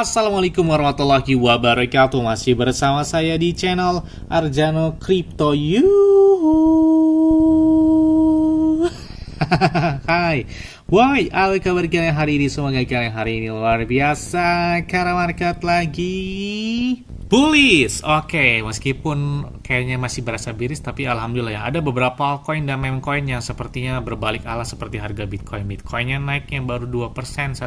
Assalamualaikum warahmatullahi wabarakatuh Masih bersama saya di channel Arjano Crypto You Hai Woi, apa kabar kalian hari ini? Semoga kalian hari ini luar biasa Karena market lagi bullish. Oke, okay, meskipun kayaknya masih berasa biris, tapi alhamdulillah ya ada beberapa altcoin dan meme coin yang sepertinya berbalik ala seperti harga Bitcoin. Bitcoinnya naiknya baru 2%, 1%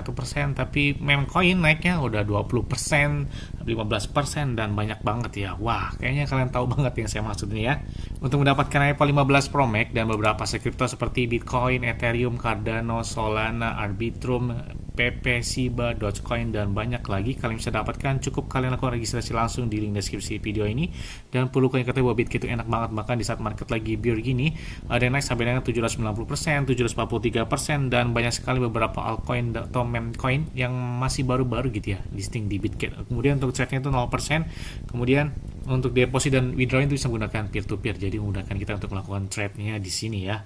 tapi meme coin naiknya udah 20%, 15% dan banyak banget ya. Wah, kayaknya kalian tahu banget yang saya maksud ini ya. Untuk mendapatkan Apple 15 Pro Max dan beberapa sekuritas seperti Bitcoin, Ethereum, Cardano, Solana, Arbitrum, ppsiba, dogecoin, dan banyak lagi kalian bisa dapatkan. Cukup kalian lakukan registrasi langsung di link deskripsi video ini. Dan perlu kalian ketahui bahwa Bitcoin itu enak banget, bahkan di saat market lagi biar gini, ada yang naik sampai dengan 790%, 743%, dan banyak sekali beberapa altcoin atau memcoin yang masih baru-baru gitu ya, listing di Bitcoin Kemudian untuk checknya itu 0%, kemudian untuk deposit dan withdraw itu bisa menggunakan peer-to-peer, -peer, jadi menggunakan kita untuk melakukan trade-nya di sini ya.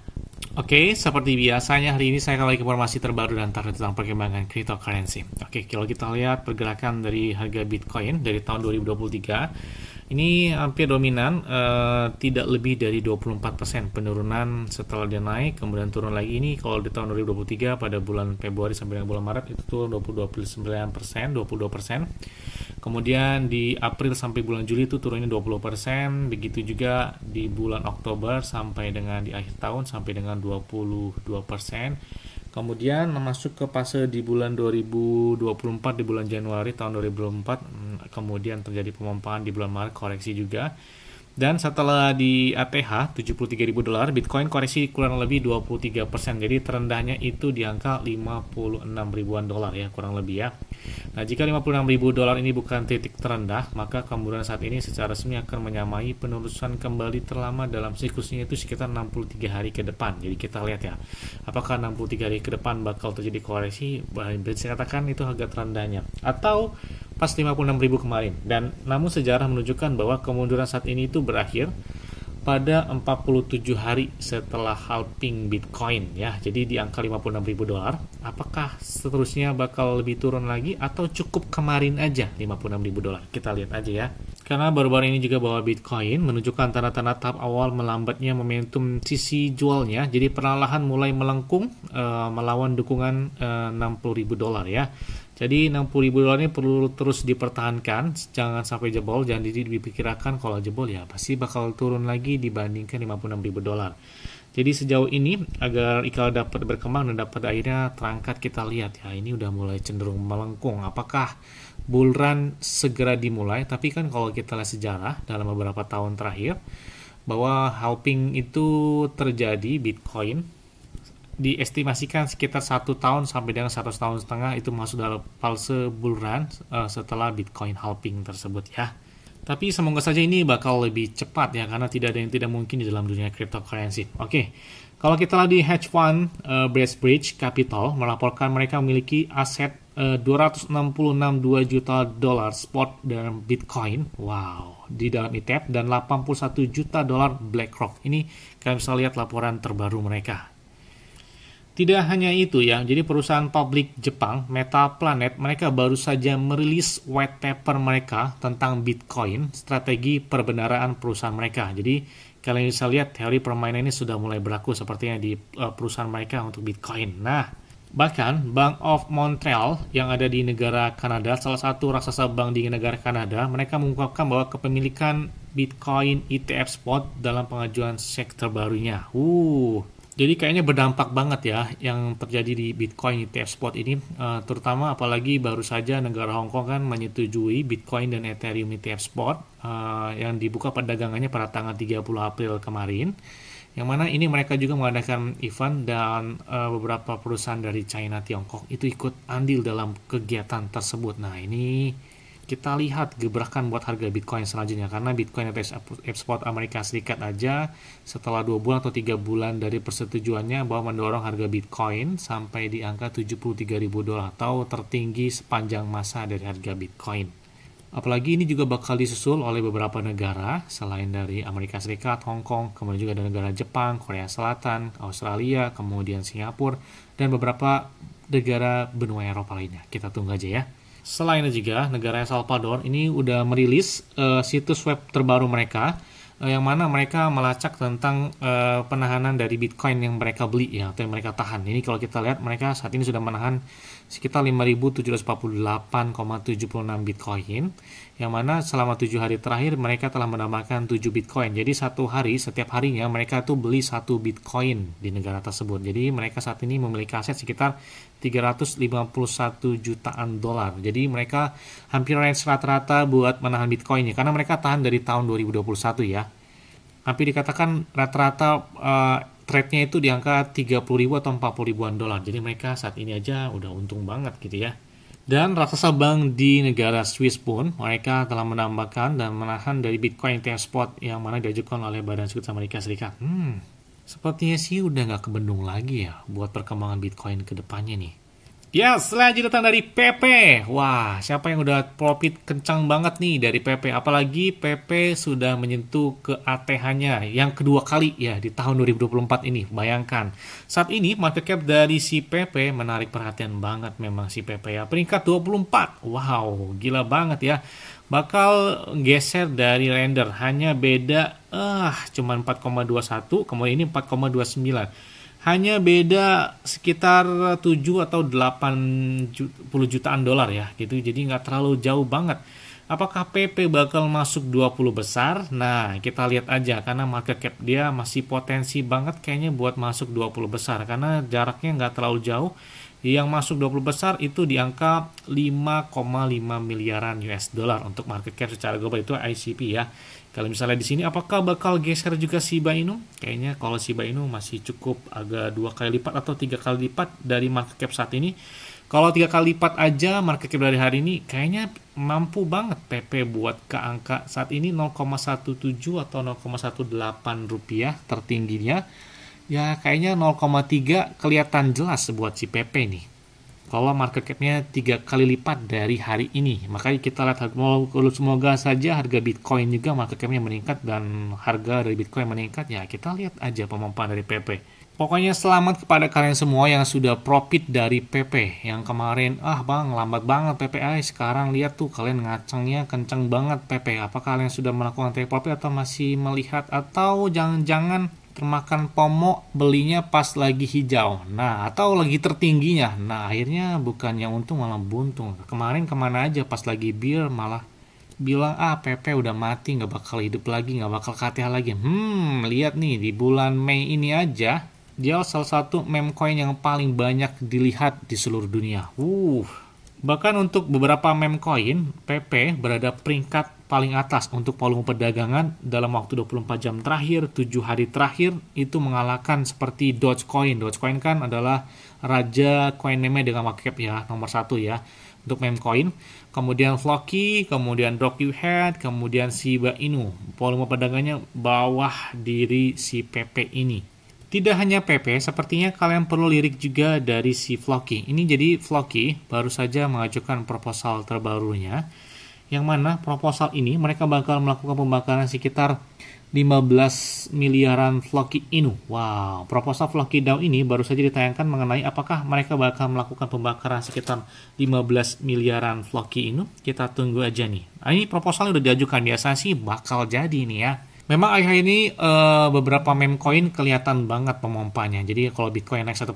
Oke, okay, seperti biasanya hari ini saya akan lagi informasi terbaru dan terkait tentang perkembangan cryptocurrency. Oke, okay, kalau kita lihat pergerakan dari harga Bitcoin dari tahun 2023 ini hampir dominan, uh, tidak lebih dari 24% penurunan setelah dia naik, kemudian turun lagi ini kalau di tahun 2023 pada bulan Februari sampai dengan bulan Maret itu turun 29%, 22%. Kemudian di April sampai bulan Juli itu turunnya 20%, begitu juga di bulan Oktober sampai dengan di akhir tahun sampai dengan 22%. Kemudian masuk ke fase di bulan 2024 di bulan Januari tahun 2024 hmm, kemudian terjadi pemompaan di bulan Maret koreksi juga dan setelah di ATH 73.000 dolar, Bitcoin koreksi kurang lebih 23%. Jadi terendahnya itu di angka 56 ribuan dolar ya, kurang lebih ya. Nah, jika 56 ribu dolar ini bukan titik terendah, maka kemudian saat ini secara resmi akan menyamai penurunan kembali terlama dalam siklusnya itu sekitar 63 hari ke depan. Jadi kita lihat ya, apakah 63 hari ke depan bakal terjadi koreksi? Bisa saya katakan itu harga terendahnya. Atau pas 56.000 kemarin dan namun sejarah menunjukkan bahwa kemunduran saat ini itu berakhir pada 47 hari setelah halving Bitcoin ya. Jadi di angka 56.000 dolar, apakah seterusnya bakal lebih turun lagi atau cukup kemarin aja 56.000 dolar? Kita lihat aja ya. Karena baru-baru ini juga bahwa Bitcoin menunjukkan tanda-tanda tahap awal melambatnya momentum sisi jualnya, jadi perlahan mulai melengkung uh, melawan dukungan eh, uh, 60.000 dolar ya. Jadi 60.000 dolar ini perlu terus dipertahankan, jangan sampai jebol, jangan dipikirkan kalau jebol ya pasti bakal turun lagi dibandingkan 56.000 dolar. Jadi sejauh ini agar ikal dapat berkembang dan dapat akhirnya terangkat kita lihat ya ini udah mulai cenderung melengkung. Apakah bull run segera dimulai? Tapi kan kalau kita lihat sejarah dalam beberapa tahun terakhir bahwa halving itu terjadi Bitcoin diestimasikan sekitar satu tahun sampai dengan satu tahun setengah itu masuk dalam fase bull run uh, setelah Bitcoin halving tersebut ya. Tapi semoga saja ini bakal lebih cepat ya karena tidak ada yang tidak mungkin di dalam dunia cryptocurrency. Oke. Okay. Kalau kita lihat di hedge fund uh, Bridge Capital melaporkan mereka memiliki aset eh, uh, 266,2 juta dolar spot dalam Bitcoin. Wow, di dalam ETF dan 81 juta dolar BlackRock. Ini kalian bisa lihat laporan terbaru mereka tidak hanya itu ya, jadi perusahaan publik Jepang, Meta Planet, mereka baru saja merilis white paper mereka tentang Bitcoin, strategi perbendaraan perusahaan mereka. Jadi kalian bisa lihat teori permainan ini sudah mulai berlaku sepertinya di uh, perusahaan mereka untuk Bitcoin. Nah, bahkan Bank of Montreal yang ada di negara Kanada, salah satu raksasa bank di negara Kanada, mereka mengungkapkan bahwa kepemilikan Bitcoin ETF spot dalam pengajuan sektor barunya. Uh, jadi kayaknya berdampak banget ya yang terjadi di Bitcoin ETF spot ini, uh, terutama apalagi baru saja negara Hong Kong kan menyetujui Bitcoin dan Ethereum ETF spot uh, yang dibuka perdagangannya pada tanggal 30 April kemarin. Yang mana ini mereka juga mengadakan event dan uh, beberapa perusahaan dari China Tiongkok itu ikut andil dalam kegiatan tersebut. Nah ini kita lihat gebrakan buat harga Bitcoin selanjutnya karena Bitcoin atas ekspor Amerika Serikat aja setelah dua bulan atau tiga bulan dari persetujuannya bahwa mendorong harga Bitcoin sampai di angka 73.000 dolar atau tertinggi sepanjang masa dari harga Bitcoin. Apalagi ini juga bakal disusul oleh beberapa negara selain dari Amerika Serikat, Hong Kong, kemudian juga ada negara Jepang, Korea Selatan, Australia, kemudian Singapura dan beberapa negara benua Eropa lainnya. Kita tunggu aja ya. Selain itu juga negara El Salvador ini udah merilis uh, situs web terbaru mereka uh, yang mana mereka melacak tentang uh, penahanan dari Bitcoin yang mereka beli ya atau yang mereka tahan. Ini kalau kita lihat mereka saat ini sudah menahan sekitar 5.748,76 Bitcoin yang mana selama tujuh hari terakhir mereka telah menambahkan 7 Bitcoin. Jadi satu hari, setiap harinya mereka tuh beli satu Bitcoin di negara tersebut. Jadi mereka saat ini memiliki aset sekitar 351 jutaan dolar. Jadi mereka hampir range rata-rata buat menahan Bitcoinnya karena mereka tahan dari tahun 2021 ya. Hampir dikatakan rata-rata uh, trade-nya itu di angka 30 ribu atau 40 ribuan dolar. Jadi mereka saat ini aja udah untung banget gitu ya. Dan raksasa bank di negara Swiss pun mereka telah menambahkan dan menahan dari Bitcoin ETF spot yang mana diajukan oleh Badan Sekutu Amerika Serikat. Hmm, sepertinya sih udah nggak kebendung lagi ya buat perkembangan Bitcoin ke depannya nih. Ya, selanjutnya datang dari PP. Wah, siapa yang udah profit kencang banget nih dari PP? Apalagi PP sudah menyentuh ke ATH-nya yang kedua kali ya di tahun 2024 ini. Bayangkan, saat ini market cap dari si PP menarik perhatian banget memang si PP ya. Peringkat 24. Wow, gila banget ya. Bakal geser dari render hanya beda ah cuma 4,21 kemudian ini 4,29 hanya beda sekitar 7 atau 80 jutaan dolar ya gitu jadi nggak terlalu jauh banget apakah PP bakal masuk 20 besar nah kita lihat aja karena market cap dia masih potensi banget kayaknya buat masuk 20 besar karena jaraknya nggak terlalu jauh yang masuk 20 besar itu di angka 5,5 miliaran US dollar untuk market cap secara global itu ICP ya kalau misalnya di sini apakah bakal geser juga Shiba Inu? Kayaknya kalau Shiba Inu masih cukup agak dua kali lipat atau tiga kali lipat dari market cap saat ini. Kalau tiga kali lipat aja market cap dari hari ini, kayaknya mampu banget PP buat ke angka saat ini 0,17 atau 0,18 rupiah tertingginya. Ya kayaknya 0,3 kelihatan jelas buat si PP nih kalau market cap-nya tiga kali lipat dari hari ini. Makanya kita lihat kalau semoga saja harga Bitcoin juga market capnya meningkat dan harga dari Bitcoin meningkat ya kita lihat aja pemompa dari PP. Pokoknya selamat kepada kalian semua yang sudah profit dari PP yang kemarin ah bang lambat banget PPI eh, sekarang lihat tuh kalian ngacengnya kenceng banget PP apakah kalian sudah melakukan take profit atau masih melihat atau jangan-jangan termakan pomok belinya pas lagi hijau nah atau lagi tertingginya nah akhirnya bukannya untung malah buntung kemarin kemana aja pas lagi bir malah bilang ah PP udah mati nggak bakal hidup lagi nggak bakal KTH lagi hmm lihat nih di bulan Mei ini aja dia salah satu meme coin yang paling banyak dilihat di seluruh dunia uh bahkan untuk beberapa meme coin PP berada peringkat paling atas untuk volume perdagangan dalam waktu 24 jam terakhir, 7 hari terakhir itu mengalahkan seperti Dogecoin. Dogecoin kan adalah raja koin meme dengan market cap ya, nomor satu ya untuk meme coin. Kemudian Flocky, kemudian Head, kemudian Shiba Inu. Volume perdagangannya bawah diri si PP ini. Tidak hanya PP, sepertinya kalian perlu lirik juga dari si Flocky. Ini jadi Flocky baru saja mengajukan proposal terbarunya yang mana proposal ini mereka bakal melakukan pembakaran sekitar 15 miliaran Floki Inu. Wow, proposal Floki daun ini baru saja ditayangkan mengenai apakah mereka bakal melakukan pembakaran sekitar 15 miliaran Floki Inu. Kita tunggu aja nih. Nah, ini yang udah diajukan biasa sih bakal jadi nih ya. Memang akhir ini uh, beberapa meme coin kelihatan banget pemompanya. Jadi kalau Bitcoin naik 1%,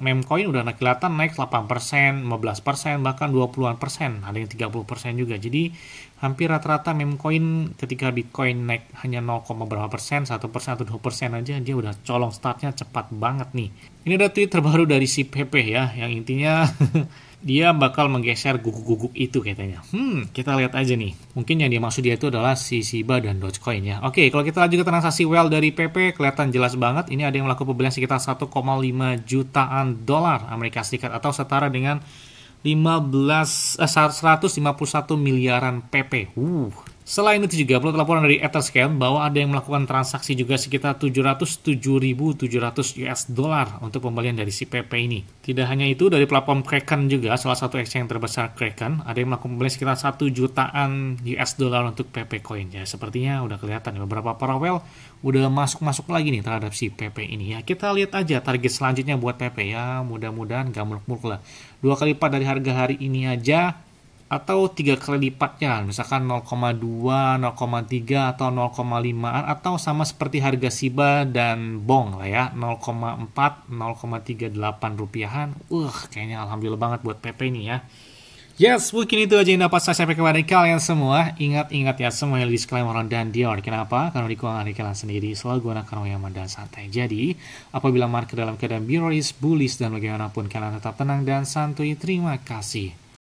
meme coin udah naik kelihatan naik 8%, 15%, bahkan 20-an persen. Ada yang 30% juga. Jadi hampir rata-rata meme coin ketika Bitcoin naik hanya 0, berapa persen, 1% atau 2% aja, dia udah colong startnya cepat banget nih. Ini ada tweet terbaru dari si Pepe ya, yang intinya... dia bakal menggeser guguk-guguk itu katanya. Hmm, kita lihat aja nih. Mungkin yang dia maksud dia itu adalah si Shiba dan Dogecoin ya. Oke, kalau kita lanjut ke transaksi Well dari PP, kelihatan jelas banget ini ada yang melakukan pembelian sekitar 1,5 jutaan dolar Amerika Serikat atau setara dengan 15 eh, 151 miliaran PP. Uh, Selain itu juga perlu laporan dari Etherscan bahwa ada yang melakukan transaksi juga sekitar 707.700 US dollar untuk pembelian dari si PP ini. Tidak hanya itu, dari platform Kraken juga, salah satu exchange terbesar Kraken, ada yang melakukan pembelian sekitar 1 jutaan US dollar untuk PP Coin. Ya, sepertinya udah kelihatan ya, beberapa paralel udah masuk-masuk lagi nih terhadap si PP ini. Ya, kita lihat aja target selanjutnya buat PP ya, mudah-mudahan gak muluk-muluk lah. Dua kali lipat dari harga hari ini aja, atau tiga kali lipatnya misalkan 0,2, 0,3 atau 0,5 atau sama seperti harga Siba dan Bong lah ya 0,4, 0,38 rupiahan uh kayaknya alhamdulillah banget buat PP ini ya Yes, mungkin itu aja yang dapat saya sampaikan kepada kalian semua. Ingat-ingat ya semua yang disclaimer dan Dior. Kenapa? Karena di keuangan kalian sendiri selalu gunakan yang dan santai. Jadi, apabila market dalam keadaan bearish, bullish, dan bagaimanapun kalian tetap tenang dan santuy. Terima kasih.